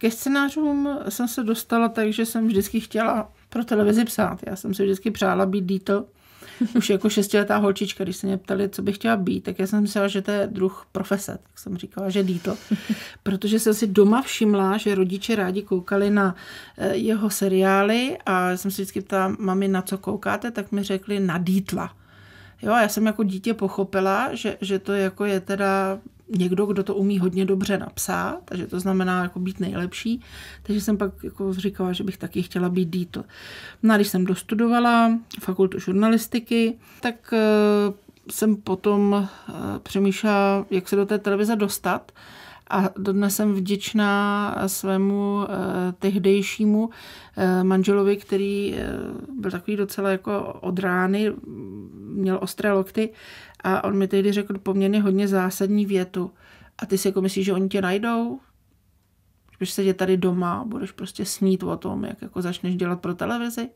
Ke scénářům jsem se dostala tak, že jsem vždycky chtěla pro televizi psát. Já jsem si vždycky přála být Dítl. Už jako šestiletá holčička, když se mě ptali, co bych chtěla být, tak já jsem myslela, že to je druh profese, tak jsem říkala, že Dítl. Protože jsem si doma všimla, že rodiče rádi koukali na eh, jeho seriály a jsem si vždycky ptala, mami, na co koukáte, tak mi řekli na Dítla. Jo, já jsem jako dítě pochopila, že, že to jako je teda někdo, kdo to umí hodně dobře napsat, takže to znamená jako být nejlepší. Takže jsem pak jako říkala, že bych taky chtěla být dítl. No a když jsem dostudovala fakultu žurnalistiky, tak eh, jsem potom eh, přemýšlela, jak se do té televize dostat a dodnes jsem vděčná svému eh, tehdejšímu eh, manželovi, který eh, byl takový docela jako od rány, měl ostré lokty a on mi tehdy řekl poměrně hodně zásadní větu. A ty si jako myslíš, že oni tě najdou? Když sedět tady doma, budeš prostě snít o tom, jak jako začneš dělat pro televizi?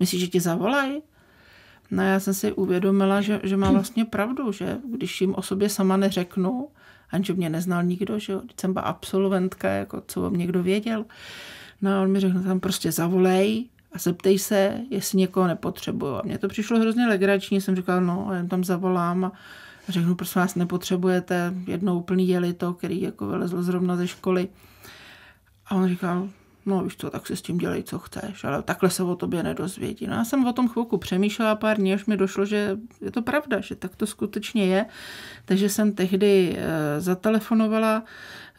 Myslíš, že ti zavolají? No já jsem si uvědomila, že, že má vlastně pravdu, že když jim o sobě sama neřeknu Anžu mě neznal nikdo, že jo, jsem byla absolventka, jako co vám někdo věděl. No a on mi řekl, no tam prostě zavolej a zeptej se, jestli někoho nepotřebuju. A mně to přišlo hrozně legrační, jsem říkal, no, jen tam zavolám a řeknu, prosím vás, nepotřebujete jedno úplný jelito, který jako vylezl zrovna ze školy. A on říkal, no víš co, tak si s tím dělej, co chceš, ale takhle se o tobě nedozvědí. No já jsem o tom chvilku přemýšlela pár dní, až mi došlo, že je to pravda, že tak to skutečně je. Takže jsem tehdy eh, zatelefonovala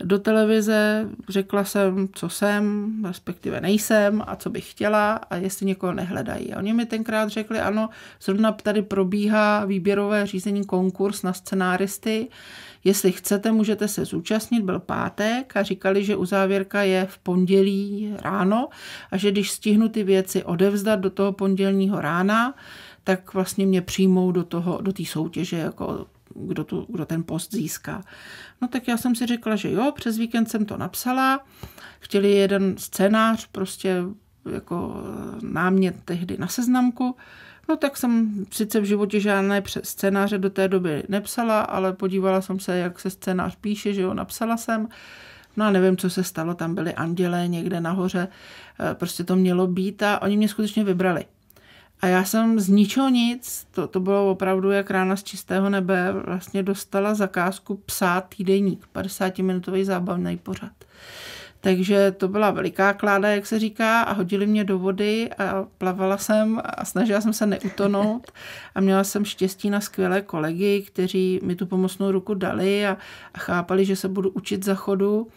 do televize, řekla jsem, co jsem, respektive nejsem a co bych chtěla a jestli někoho nehledají. A oni mi tenkrát řekli, ano, zrovna tady probíhá výběrové řízení konkurs na scenáristy, Jestli chcete, můžete se zúčastnit, byl pátek a říkali, že uzávěrka je v pondělí ráno a že když stihnu ty věci odevzdat do toho pondělního rána, tak vlastně mě přijmou do té do soutěže jako kdo, tu, kdo ten post získá. No tak já jsem si řekla, že jo, přes víkend jsem to napsala, chtěli jeden scénář, prostě jako námět tehdy na seznamku, No tak jsem sice v životě žádné scénáře do té doby nepsala, ale podívala jsem se, jak se scénář píše, že jo, napsala jsem. No a nevím, co se stalo, tam byli andělé někde nahoře, eh, prostě to mělo být a oni mě skutečně vybrali. A já jsem z ničeho nic, to, to bylo opravdu jak rána z čistého nebe, vlastně dostala zakázku psát týdeník, 50-minutový zábavný pořad. Takže to byla veliká kláda, jak se říká, a hodili mě do vody a plavala jsem a snažila jsem se neutonout a měla jsem štěstí na skvělé kolegy, kteří mi tu pomocnou ruku dali a, a chápali, že se budu učit za chodu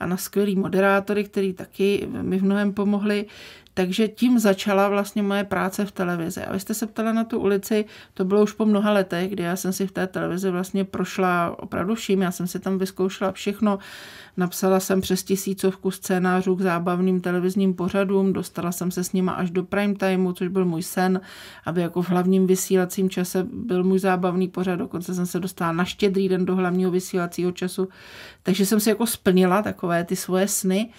a na skvělý moderátory, který taky mi v mnohem pomohli. Takže tím začala vlastně moje práce v televizi. A vy jste se ptala na tu ulici, to bylo už po mnoha letech, kdy já jsem si v té televizi vlastně prošla opravdu vším. Já jsem si tam vyzkoušela všechno. Napsala jsem přes tisícovku scénářů k zábavným televizním pořadům, dostala jsem se s nima až do prime timeu, což byl můj sen, aby jako v hlavním vysílacím čase byl můj zábavný pořad. Dokonce jsem se dostala na štědrý den do hlavního vysílacího času. Takže jsem si jako splnila takové ty svoje sny.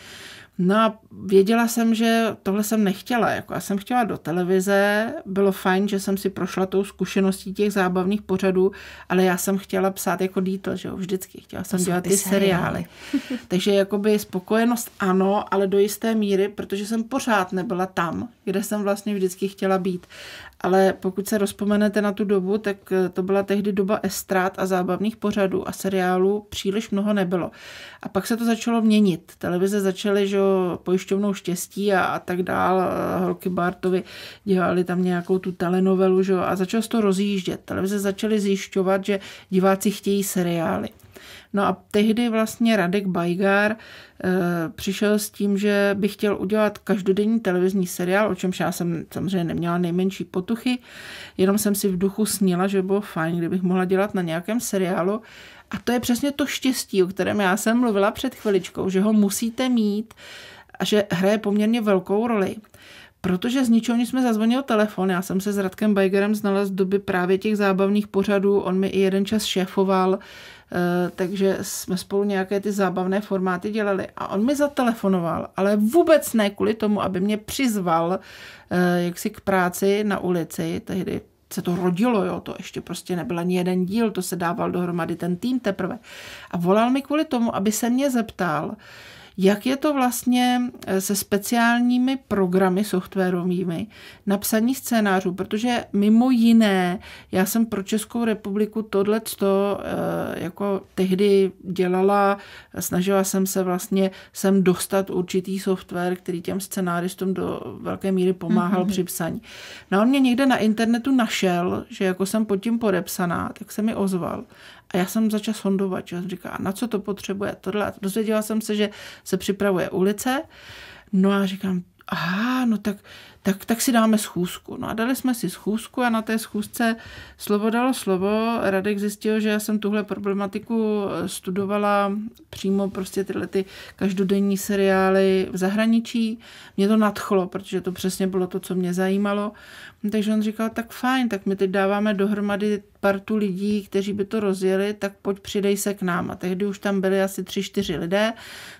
No a věděla jsem, že tohle jsem nechtěla. Jako já jsem chtěla do televize, bylo fajn, že jsem si prošla tou zkušeností těch zábavných pořadů, ale já jsem chtěla psát jako dítl, že jo, vždycky. Chtěla jsem dělat ty, ty seriály. seriály. Takže jakoby spokojenost ano, ale do jisté míry, protože jsem pořád nebyla tam, kde jsem vlastně vždycky chtěla být. Ale pokud se rozpomenete na tu dobu, tak eh, to byla tehdy doba estrát a zábavných pořadů a seriálů příliš mnoho nebylo. A pak se to začalo měnit. Televize začaly, že pojišťovnou štěstí a, a tak dál. Eh, holky Bartovi dělali tam nějakou tu telenovelu že a začal to rozjíždět. Televize začaly zjišťovat, že diváci chtějí seriály. No a tehdy vlastně Radek Bajgár e, přišel s tím, že by chtěl udělat každodenní televizní seriál, o čemž já jsem samozřejmě neměla nejmenší potuchy, jenom jsem si v duchu snila, že by bylo fajn, kdybych mohla dělat na nějakém seriálu a to je přesně to štěstí, o kterém já jsem mluvila před chviličkou, že ho musíte mít a že hraje poměrně velkou roli. Protože z ničeho nic mi zazvonil telefon, já jsem se s Radkem Bajgerem znala z doby právě těch zábavných pořadů, on mi i jeden čas šéfoval, eh, takže jsme spolu nějaké ty zábavné formáty dělali a on mi zatelefonoval, ale vůbec ne kvůli tomu, aby mě přizval eh, jaksi k práci na ulici, tehdy se to rodilo, jo, to ještě prostě nebyl ani jeden díl, to se dával dohromady ten tým teprve. A volal mi kvůli tomu, aby se mě zeptal, jak je to vlastně eh, se speciálními programy softwarovými na psaní scénářů, protože mimo jiné, já jsem pro Českou republiku tohle to eh, jako tehdy dělala, snažila jsem se vlastně sem dostat určitý software, který těm scénáristům do velké míry pomáhal mm-hmm. při psaní. No on mě někde na internetu našel, že jako jsem pod tím podepsaná, tak se mi ozval a já jsem začala sondovat, že jsem říkala, na co to potřebuje, tohle. dozvěděla jsem se, že se připravuje ulice, no a říkám, aha, no tak tak, tak si dáme schůzku. No a dali jsme si schůzku a na té schůzce slovo dalo slovo. Radek zjistil, že já jsem tuhle problematiku eh, studovala přímo prostě tyhle ty každodenní seriály v zahraničí. Mě to nadchlo, protože to přesně bylo to, co mě zajímalo. Takže on říkal, tak fajn, tak my teď dáváme dohromady partu lidí, kteří by to rozjeli, tak pojď přidej se k nám. A tehdy už tam byli asi tři, čtyři lidé,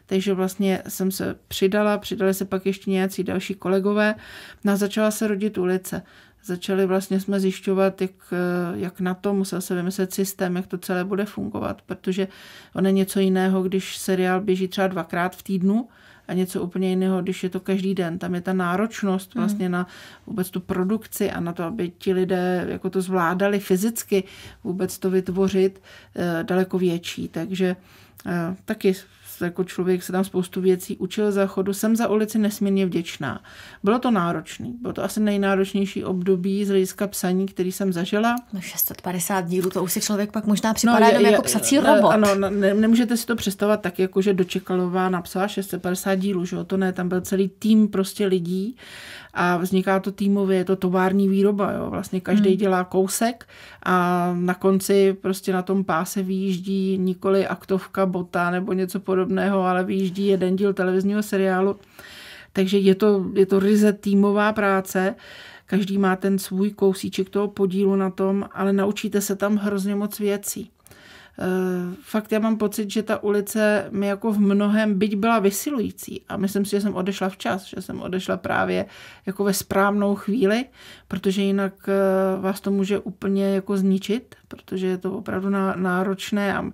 takže vlastně jsem se přidala, přidali se pak ještě nějací další kolegové nás no začala se rodit ulice. Začali vlastně jsme zjišťovat, jak, eh, jak na to musel se vymyslet systém, jak to celé bude fungovat, protože ono je něco jiného, když seriál běží třeba dvakrát v týdnu, a něco úplně jiného, když je to každý den. Tam je ta náročnost vlastně hmm. na vůbec tu produkci a na to, aby ti lidé jako to zvládali fyzicky, vůbec to vytvořit eh, daleko větší. Takže eh, taky jako člověk se tam spoustu věcí učil za chodu, jsem za ulici nesmírně vděčná. Bylo to náročné, bylo to asi nejnáročnější období z hlediska psaní, který jsem zažila. No 650 dílů, to už si člověk pak možná no, připadá no, jenom je, jako psací je, no, robot. Ano, no, ne, nemůžete si to představovat tak, jako že Dočekalová napsala 650 dílů, že jo, to ne, tam byl celý tým prostě lidí a vzniká to týmově, je to tovární výroba, jo, vlastně každý hmm. dělá kousek a na konci prostě na tom páse vyjíždí nikoli aktovka, bota nebo něco podobného podobného, ale vyjíždí jeden díl televizního seriálu. Takže je to, je to ryze týmová práce každý má ten svůj kousíček toho podílu na tom, ale naučíte se tam hrozně moc věcí. Eh, fakt já mám pocit, že ta ulice mi jako v mnohem, byť byla vysilující a myslím si, že jsem odešla včas, že jsem odešla právě jako ve správnou chvíli, protože jinak eh, vás to může úplně jako zničit, protože je to opravdu náročné a uh,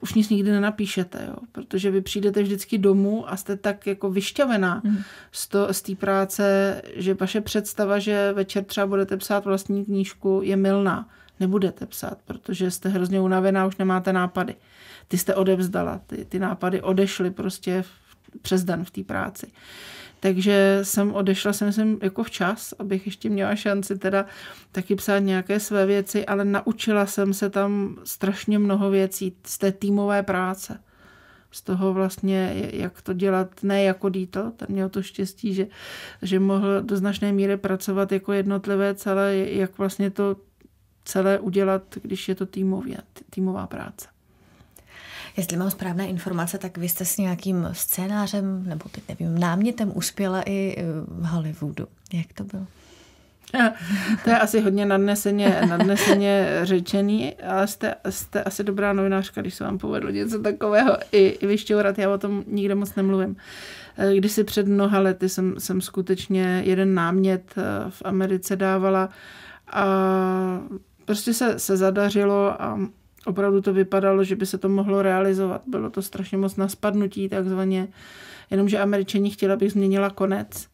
už nic nikdy nenapíšete, jo? protože vy přijdete vždycky domů a jste tak jako vyšťavená mm. z, to, z té práce, že vaše představa, že večer třeba budete psát vlastní knížku, je milná nebudete psát, protože jste hrozně unavená, už nemáte nápady. Ty jste odevzdala, ty, ty nápady odešly prostě v, přes den v té práci. Takže jsem odešla, jsem myslím, jako včas, abych ještě měla šanci teda taky psát nějaké své věci, ale naučila jsem se tam strašně mnoho věcí z té týmové práce z toho vlastně, jak to dělat, ne jako Dito, ten měl to štěstí, že, že mohl do značné míry pracovat jako jednotlivé celé, jak vlastně to celé udělat, když je to týmově, týmová práce. Jestli mám správné informace, tak vy jste s nějakým scénářem, nebo teď nevím, námětem uspěla i eh, v Hollywoodu. Jak to bylo? To je asi hodně nadneseně, nadneseně řečený, ale jste, jste asi dobrá novinářka, když se vám povedlo něco takového i, i vyšťourat. Já o tom nikde moc nemluvím. Eh, když si před mnoha lety jsem, jsem skutečně jeden námět eh, v Americe dávala a prostě se, se zadařilo a opravdu to vypadalo, že by se to mohlo realizovat. Bylo to strašně moc na spadnutí takzvaně, jenomže američani chtěli, abych změnila konec.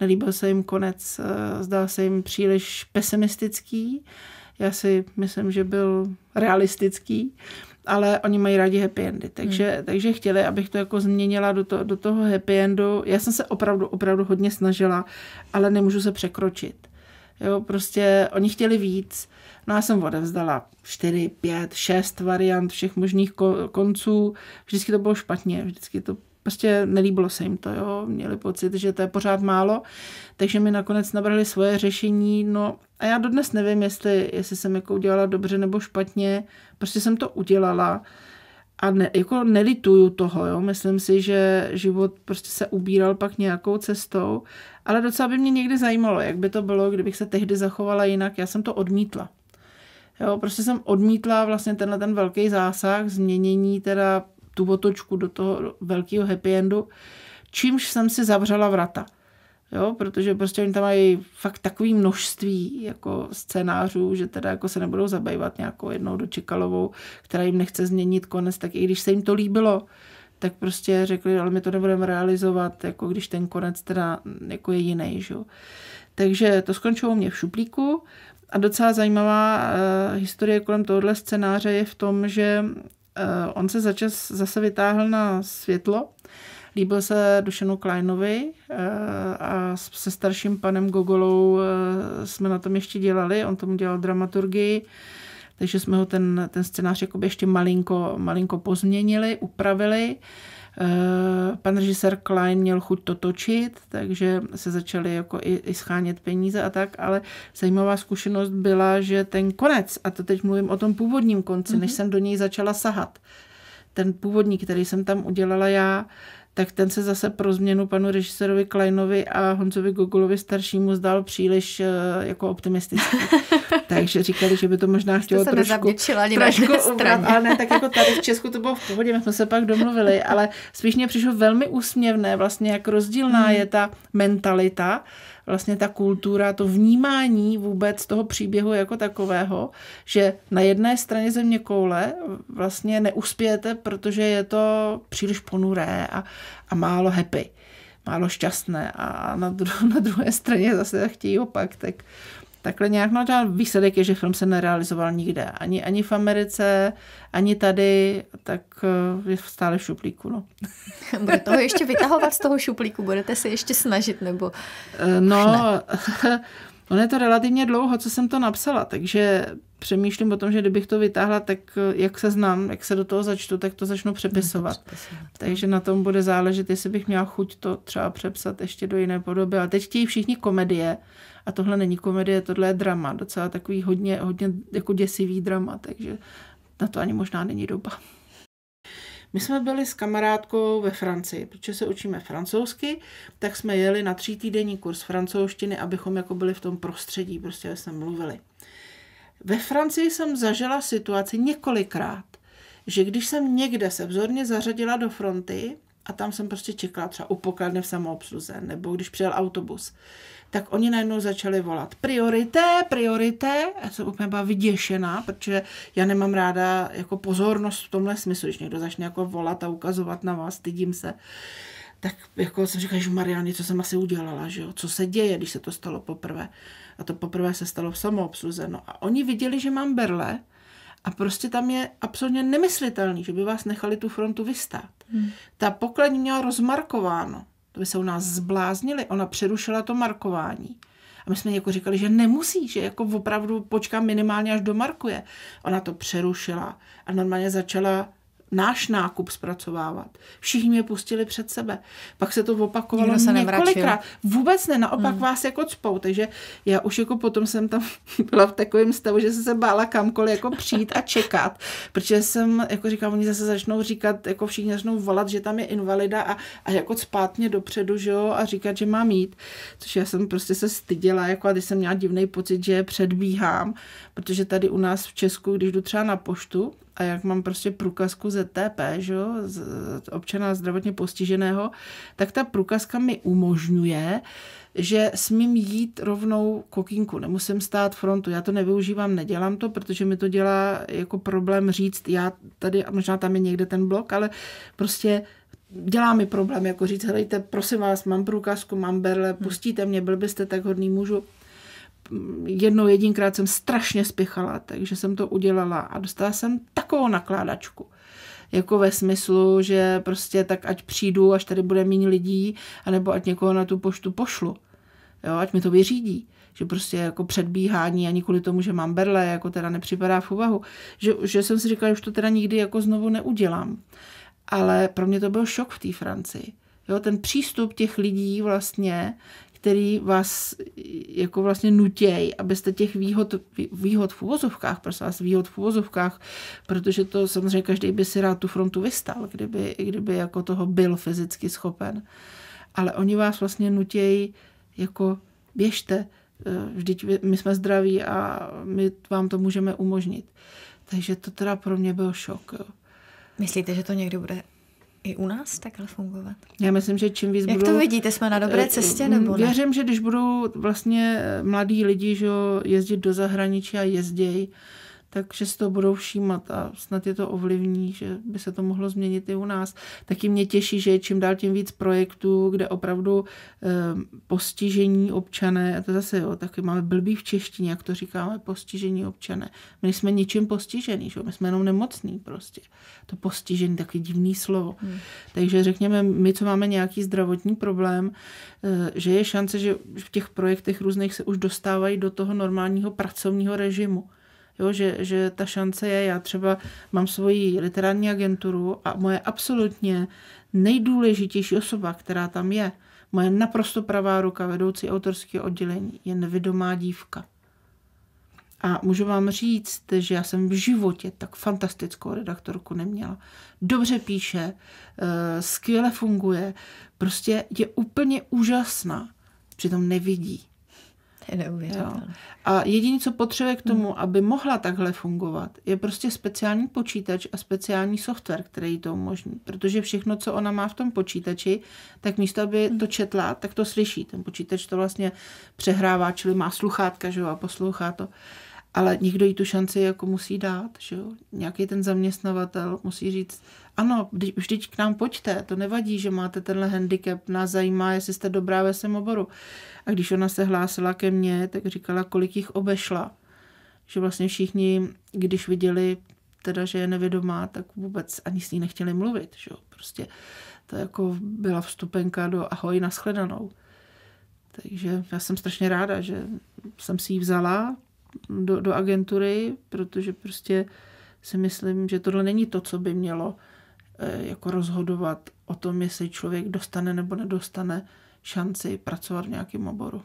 Nelíbil se jim konec, eh, zdál se jim příliš pesimistický. Já si myslím, že byl realistický, ale oni mají rádi happy endy, takže, hmm. takže chtěli, abych to jako změnila do, to, do toho happy endu. Já jsem se opravdu, opravdu hodně snažila, ale nemůžu se překročit. Jo, prostě oni chtěli víc, No já jsem odevzdala 4, 5, 6 variant všech možných konců. Vždycky to bylo špatně, vždycky to prostě nelíbilo se jim to, jo, měli pocit, že to je pořád málo, takže mi nakonec nabrali svoje řešení, no a já dodnes nevím, jestli, jestli jsem jako udělala dobře nebo špatně, prostě jsem to udělala a ne, jako nelituju toho, jo, myslím si, že život prostě se ubíral pak nějakou cestou, ale docela by mě někdy zajímalo, jak by to bylo, kdybych se tehdy zachovala jinak, já jsem to odmítla. Jo, prostě jsem odmítla vlastně tenhle ten velký zásah, změnění teda tu otočku do toho velkého happy endu, čímž jsem si zavřela vrata. Jo, protože prostě oni tam mají fakt takový množství jako scénářů, že teda jako se nebudou zabývat nějakou jednou dočekalovou, která jim nechce změnit konec, tak i když se jim to líbilo, tak prostě řekli, ale my to nebudeme realizovat, jako když ten konec teda jako je jiný, že? Takže to skončilo u mě v šuplíku, a docela zajímavá uh, historie kolem tohohle scénáře je v tom, že uh, on se začas zase vytáhl na světlo, líbil se Dušenu Kleinovi uh, a se starším panem Gogolou uh, jsme na tom ještě dělali, on tomu dělal dramaturgii, takže jsme ho ten, ten scénář ještě malinko, malinko pozměnili, upravili. Uh, Eh, pan režisér Klein měl chuť to točit, takže se začaly jako i, i schánět peníze a tak, ale zajímavá zkušenost byla, že ten konec, a to teď mluvím o tom původním konci, mm-hmm. než mhm. jsem do něj začala sahat, ten původní, který jsem tam udělala já, tak ten se zase pro změnu panu režisérovi Kleinovi a Honzovi Gogolovi staršímu zdal příliš eh, jako optimistický. Takže říkali, že by to možná chtělo se trošku, trošku ubrat, ale ne, tak jako tady v Česku to bylo v pohodě, my jsme se pak domluvili, ale spíš mě přišlo velmi úsměvné, vlastně jak rozdílná hmm. je ta mentalita vlastně ta kultura, to vnímání vůbec toho příběhu jako takového, že na jedné straně země koule vlastně neuspějete, protože je to příliš ponuré a, a málo happy, málo šťastné a na, dru- na druhé straně zase chtějí opak, tak takhle nějak, no a výsledek je, že film se nerealizoval nikde. Ani, ani v Americe, ani tady, tak eh, je stále v šuplíku. No. Bude toho ještě vytahovat z toho šuplíku? Budete se ještě snažit? nebo? Eh, no, ne. on je to relativně dlouho, co jsem to napsala, takže přemýšlím o tom, že kdybych to vytáhla, tak eh, jak se znám, jak se do toho začtu, tak to začnu přepisovat. No, to přepisovat. Takže na tom bude záležet, jestli bych měla chuť to třeba přepsat ještě do jiné podoby. A teď chtějí všichni komedie, a tohle není komedie, tohle je drama, docela takový hodně, hodně jako děsivý drama, takže na to ani možná není doba. My jsme byli s kamarádkou ve Francii, protože se učíme francouzsky, tak jsme jeli na tří týdenní kurz francouzštiny, abychom jako byli v tom prostředí, prostě jsme mluvili. Ve Francii jsem zažila situaci několikrát, že když jsem někde se vzorně zařadila do fronty, a tam jsem prostě čekala třeba u pokladny v samoobsluze, nebo když přijel autobus, tak oni najednou začali volat priorité, priorité. Já jsem úplně byla vyděšená, protože já nemám ráda jako pozornost v tomhle smyslu, když někdo začne jako volat a ukazovat na vás, stydím se. Tak jako jsem říkala, že Mariány, co jsem asi udělala, že jo? co se děje, když se to stalo poprvé. A to poprvé se stalo v samoobsluze. No a oni viděli, že mám berle, a prostě tam je absolutně nemyslitelný, že by vás nechali tu frontu vystát. Hmm. Ta pokladní měla rozmarkováno. To by se u nás zbláznili. Ona přerušila to markování. A my jsme jako říkali, že nemusí, že jako opravdu počká minimálně, až domarkuje. Ona to přerušila a normálně začala náš nákup zpracovávat. Všichni je pustili před sebe. Pak se to opakovalo se několikrát. Vůbec ne, naopak hmm. vás jako cpou. Takže já už jako potom jsem tam byla v takovém stavu, že jsem se bála kamkoliv jako přijít a čekat. Protože jsem, jako říkám, oni zase začnou říkat, jako všichni začnou volat, že tam je invalida a, a jako cpát mě dopředu, že jo, a říkat, že mám jít. Což já jsem prostě se styděla, jako a když jsem měla divný pocit, že předbíhám, protože tady u nás v Česku, když jdu třeba na poštu a jak mám prostě průkazku ZTP, že jo, z, občana zdravotně postiženého, tak ta průkazka mi umožňuje, že smím jít rovnou k okínku, nemusím stát frontu, já to nevyužívám, nedělám to, protože mi to dělá jako problém říct, já tady, a možná tam je někde ten blok, ale prostě dělá mi problém, jako říct, helejte, prosím vás, mám průkazku, mám berle, hmm. pustíte mě, byl byste tak hodný, můžu, jednou jedinkrát jsem strašně spěchala, takže jsem to udělala a dostala jsem takovou nakládačku. Jako ve smyslu, že prostě tak ať přijdu, až tady bude méně lidí, anebo ať někoho na tu poštu pošlu. Jo, ať mi to vyřídí že prostě jako předbíhání ani kvůli tomu, že mám berle, jako teda nepřipadá v úvahu, že, že jsem si říkala, že už to teda nikdy jako znovu neudělám. Ale pro mě to byl šok v té Francii. Jo, ten přístup těch lidí vlastně který vás jako vlastně nutějí, abyste těch výhod, výhod v uvozovkách, prosím vás, výhod v uvozovkách, protože to samozřejmě každý by si rád tu frontu vystal, kdyby, kdyby jako toho byl fyzicky schopen. Ale oni vás vlastně nutějí jako běžte, eh, vždyť my jsme zdraví a my vám to můžeme umožnit. Takže to teda pro mě byl šok. Jo. Myslíte, že to někdy bude i u nás takhle fungovat? Já myslím, že čím víc Jak budou... to vidíte, jsme na dobré eh, cestě mm, nebo ne? Věřím, že když budou vlastně mladí lidi že jezdit do zahraničí a jezdějí, takže si to budou všímat a snad je to ovlivní, že by se to mohlo změnit i u nás. Taky mě těší, že je čím dál tím víc projektů, kde opravdu eh, postižení občané, a to zase jo, taky máme blbý v češtině, jak to říkáme, postižení občané. My jsme ničím postižený, že? my jsme jenom nemocní prostě. To postižení, taky divný slovo. Hmm. Takže řekněme, my, co máme nějaký zdravotní problém, eh, že je šance, že v těch projektech různých se už dostávají do toho normálního pracovního režimu jo, že, že ta šance je, já třeba mám svoji literární agenturu a moje absolutně nejdůležitější osoba, která tam je, moje naprosto pravá ruka vedoucí autorské oddělení, je nevědomá dívka. A můžu vám říct, že já jsem v životě tak fantastickou redaktorku neměla. Dobře píše, eh, skvěle funguje, prostě je úplně úžasná, přitom nevidí. A jediné, co potřebuje k tomu, hmm. aby mohla takhle fungovat, je prostě speciální počítač a speciální software, který to umožní. Protože všechno, co ona má v tom počítači, tak místo, aby hmm. to četla, tak to slyší. Ten počítač to vlastně přehrává, čili má sluchátka že jo, a poslouchá to. Ale někdo jí tu šanci jako musí dát. Že jo? Nějaký ten zaměstnavatel musí říct, ano, už teď k nám pojďte, to nevadí, že máte tenhle handicap, nás zajímá, jestli jste dobrá ve svém oboru. A když ona se hlásila ke mně, tak říkala, kolik jich obešla. Že vlastně všichni, když viděli teda, že je nevědomá, tak vůbec ani s ní nechtěli mluvit, že jo, prostě to jako byla vstupenka do ahoj, nashledanou. Takže já jsem strašně ráda, že jsem si ji vzala do, do agentury, protože prostě si myslím, že tohle není to, co by mělo Eh, jako rozhodovat o tom, jestli člověk dostane nebo nedostane šanci pracovat v nějakém oboru.